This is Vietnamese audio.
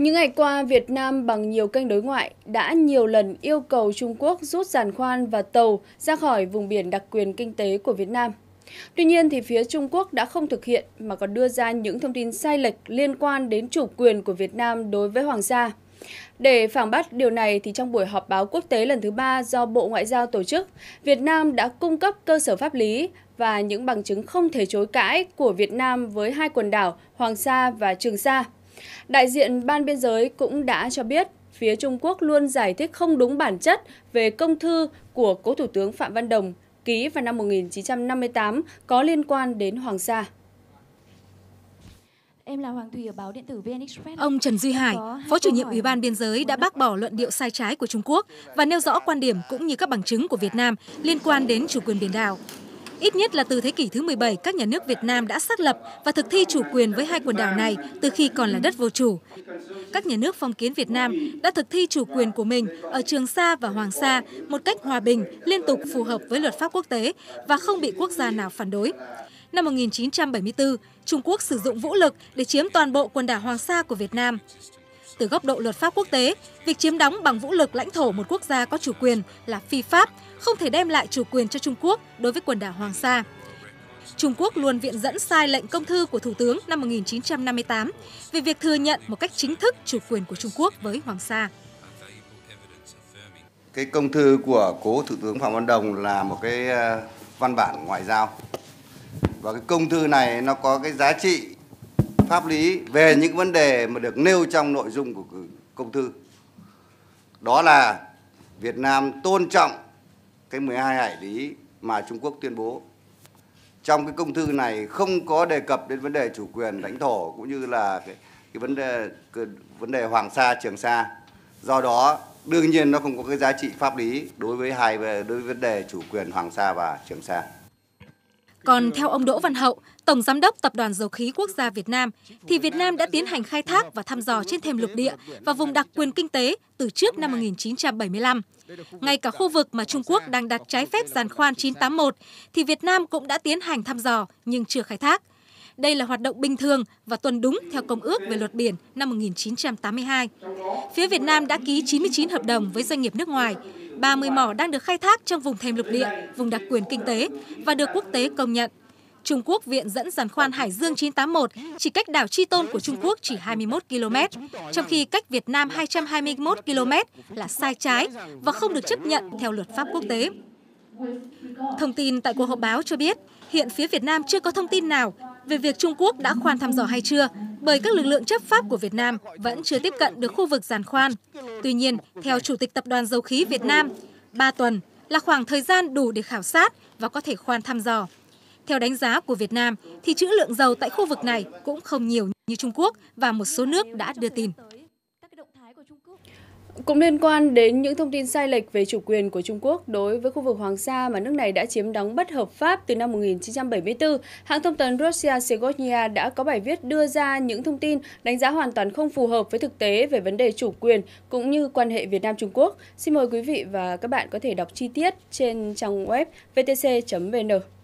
Những ngày qua, Việt Nam bằng nhiều kênh đối ngoại đã nhiều lần yêu cầu Trung Quốc rút giàn khoan và tàu ra khỏi vùng biển đặc quyền kinh tế của Việt Nam. Tuy nhiên, thì phía Trung Quốc đã không thực hiện mà còn đưa ra những thông tin sai lệch liên quan đến chủ quyền của Việt Nam đối với Hoàng gia. Để phản bác điều này, thì trong buổi họp báo quốc tế lần thứ ba do Bộ Ngoại giao tổ chức, Việt Nam đã cung cấp cơ sở pháp lý và những bằng chứng không thể chối cãi của Việt Nam với hai quần đảo Hoàng Sa và Trường Sa. Đại diện Ban Biên giới cũng đã cho biết phía Trung Quốc luôn giải thích không đúng bản chất về công thư của cố Thủ tướng Phạm Văn Đồng ký vào năm 1958 có liên quan đến Hoàng Sa. Em là Hoàng Thùy ở báo điện tử VN Express. Ông Trần Duy Hải, Phó chủ nhiệm Ủy ban Biên giới đã bác bỏ luận điệu sai trái của Trung Quốc và nêu rõ quan điểm cũng như các bằng chứng của Việt Nam liên quan đến chủ quyền biển đảo. Ít nhất là từ thế kỷ thứ 17, các nhà nước Việt Nam đã xác lập và thực thi chủ quyền với hai quần đảo này từ khi còn là đất vô chủ. Các nhà nước phong kiến Việt Nam đã thực thi chủ quyền của mình ở Trường Sa và Hoàng Sa một cách hòa bình, liên tục phù hợp với luật pháp quốc tế và không bị quốc gia nào phản đối. Năm 1974, Trung Quốc sử dụng vũ lực để chiếm toàn bộ quần đảo Hoàng Sa của Việt Nam. Từ góc độ luật pháp quốc tế, việc chiếm đóng bằng vũ lực lãnh thổ một quốc gia có chủ quyền là phi pháp, không thể đem lại chủ quyền cho Trung Quốc đối với quần đảo Hoàng Sa. Trung Quốc luôn viện dẫn sai lệnh công thư của Thủ tướng năm 1958 về việc thừa nhận một cách chính thức chủ quyền của Trung Quốc với Hoàng Sa. Cái công thư của cố Thủ tướng Phạm Văn Đồng là một cái ờ, văn bản ngoại giao. Và cái công thư này nó có cái giá trị pháp lý về những vấn đề mà được nêu trong nội dung của công thư. Đó là Việt Nam tôn trọng cái 12 hải lý mà Trung Quốc tuyên bố. Trong cái công thư này không có đề cập đến vấn đề chủ quyền lãnh thổ cũng như là cái, cái vấn đề cái vấn đề Hoàng Sa, Trường Sa. Do đó đương nhiên nó không có cái giá trị pháp lý đối với hai đối với vấn đề chủ quyền Hoàng Sa và Trường Sa. Còn theo ông Đỗ Văn Hậu, Tổng Giám đốc Tập đoàn Dầu khí Quốc gia Việt Nam, thì Việt Nam đã tiến hành khai thác và thăm dò trên thềm lục địa và vùng đặc quyền kinh tế từ trước năm 1975. Ngay cả khu vực mà Trung Quốc đang đặt trái phép giàn khoan 981, thì Việt Nam cũng đã tiến hành thăm dò nhưng chưa khai thác. Đây là hoạt động bình thường và tuần đúng theo Công ước về luật biển năm 1982. Phía Việt Nam đã ký 99 hợp đồng với doanh nghiệp nước ngoài, 30 mỏ đang được khai thác trong vùng thềm lục địa, vùng đặc quyền kinh tế và được quốc tế công nhận. Trung Quốc viện dẫn giàn khoan Hải Dương 981 chỉ cách đảo Chi Tôn của Trung Quốc chỉ 21 km, trong khi cách Việt Nam 221 km là sai trái và không được chấp nhận theo luật pháp quốc tế. Thông tin tại cuộc họp báo cho biết, hiện phía Việt Nam chưa có thông tin nào về việc Trung Quốc đã khoan thăm dò hay chưa, bởi các lực lượng chấp pháp của Việt Nam vẫn chưa tiếp cận được khu vực giàn khoan. Tuy nhiên, theo Chủ tịch Tập đoàn Dầu khí Việt Nam, 3 tuần là khoảng thời gian đủ để khảo sát và có thể khoan thăm dò. Theo đánh giá của Việt Nam, thì trữ lượng dầu tại khu vực này cũng không nhiều như Trung Quốc và một số nước đã đưa tin. Cũng liên quan đến những thông tin sai lệch về chủ quyền của Trung Quốc đối với khu vực Hoàng Sa mà nước này đã chiếm đóng bất hợp pháp từ năm 1974, hãng thông tấn Russia Segodnia đã có bài viết đưa ra những thông tin đánh giá hoàn toàn không phù hợp với thực tế về vấn đề chủ quyền cũng như quan hệ Việt Nam-Trung Quốc. Xin mời quý vị và các bạn có thể đọc chi tiết trên trang web vtc.vn.